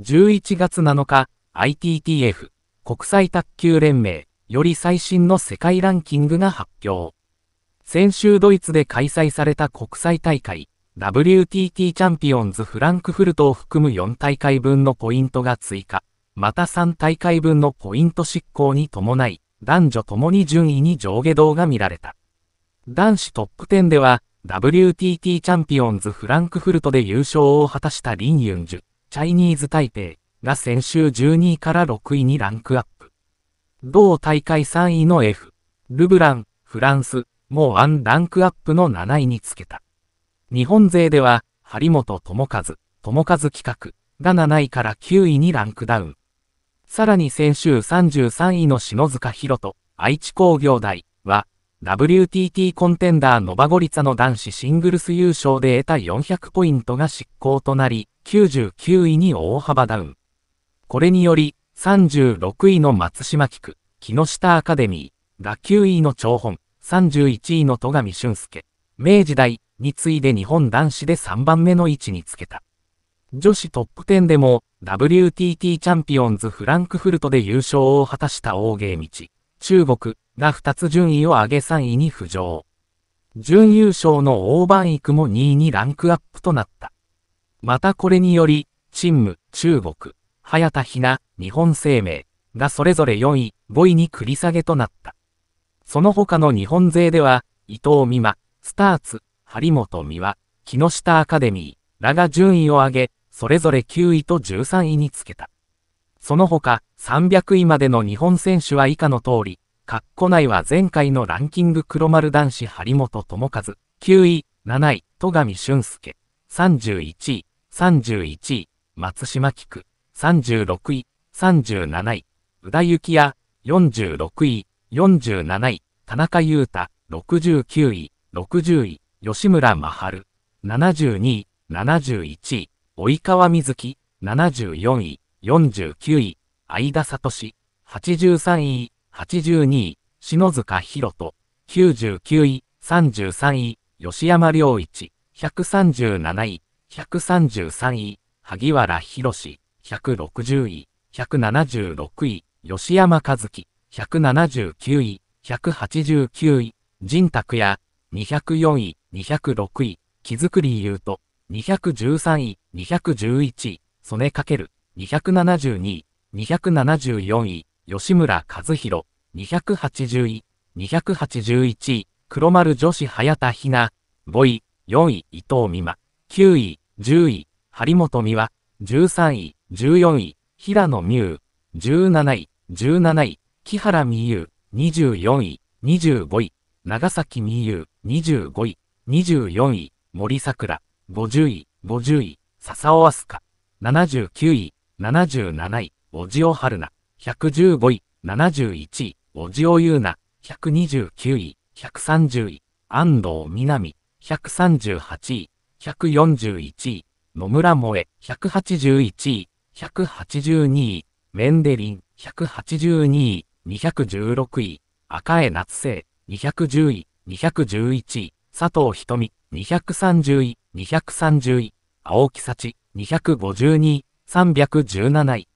11月7日、ITTF、国際卓球連盟、より最新の世界ランキングが発表。先週ドイツで開催された国際大会、WTT チャンピオンズフランクフルトを含む4大会分のポイントが追加、また3大会分のポイント執行に伴い、男女ともに順位に上下動が見られた。男子トップ10では、WTT チャンピオンズフランクフルトで優勝を果たしたリン・ユンジュ、チャイニーズタイペイが先週12位から6位にランクアップ。同大会3位の F、ルブラン、フランス、もうワンランクアップの7位につけた。日本勢では、張本智和、智和企画が7位から9位にランクダウン。さらに先週33位の篠塚博人、愛知工業大は、WTT コンテンダーノバゴリツァの男子シングルス優勝で得た400ポイントが失効となり、99位に大幅ダウン。これにより、36位の松島菊、木下アカデミー、が9位の長本、31位の戸上俊介、明治大に次いで日本男子で3番目の位置につけた。女子トップ10でも WTT チャンピオンズフランクフルトで優勝を果たした大芸道、中国が2つ順位を上げ3位に浮上。準優勝の大番育も2位にランクアップとなった。またこれにより、チンム、中国、早田ひな、日本生命がそれぞれ4位、5位に繰り下げとなった。その他の日本勢では、伊藤美誠、スターツ、張本美和、木下アカデミーらが順位を上げ、それぞれ9位と13位につけた。その他、300位までの日本選手は以下の通り、括弧内は前回のランキング黒丸男子張本智和、9位、7位、戸上俊介、31位、31位、松島菊、36位、37位、宇田幸也、46位、47位、田中裕太、69位、60位、吉村真春、72位、71位、及川瑞希、74位、49位、相田聡、83位、82位、篠塚博人、99位、33位、吉山良一、137位、133位、萩原博士、160位、176位、吉山和樹、179位、189位、仁拓也、204位、206位、木造り優斗、213位、211位、曽根かける、272位、274位、吉村和弘、280位、281位、黒丸女子早田ひな、5位、4位、伊藤美馬。9位、10位、張本美和、13位、14位、平野美宇、17位、17位、木原美優、24位、25位、長崎美優、25位、24位、森桜、50位、50位、笹尾飛鳥、79位、77位、小塩春菜、115位、71位、小塩優奈、129位、130位、安藤美奈美、138位、141位、野村萌え、181位、182位、メンデリン、182位、216位、赤江夏生、210位、211位、佐藤ひとみ、230位、230位、青木幸、252位、317位、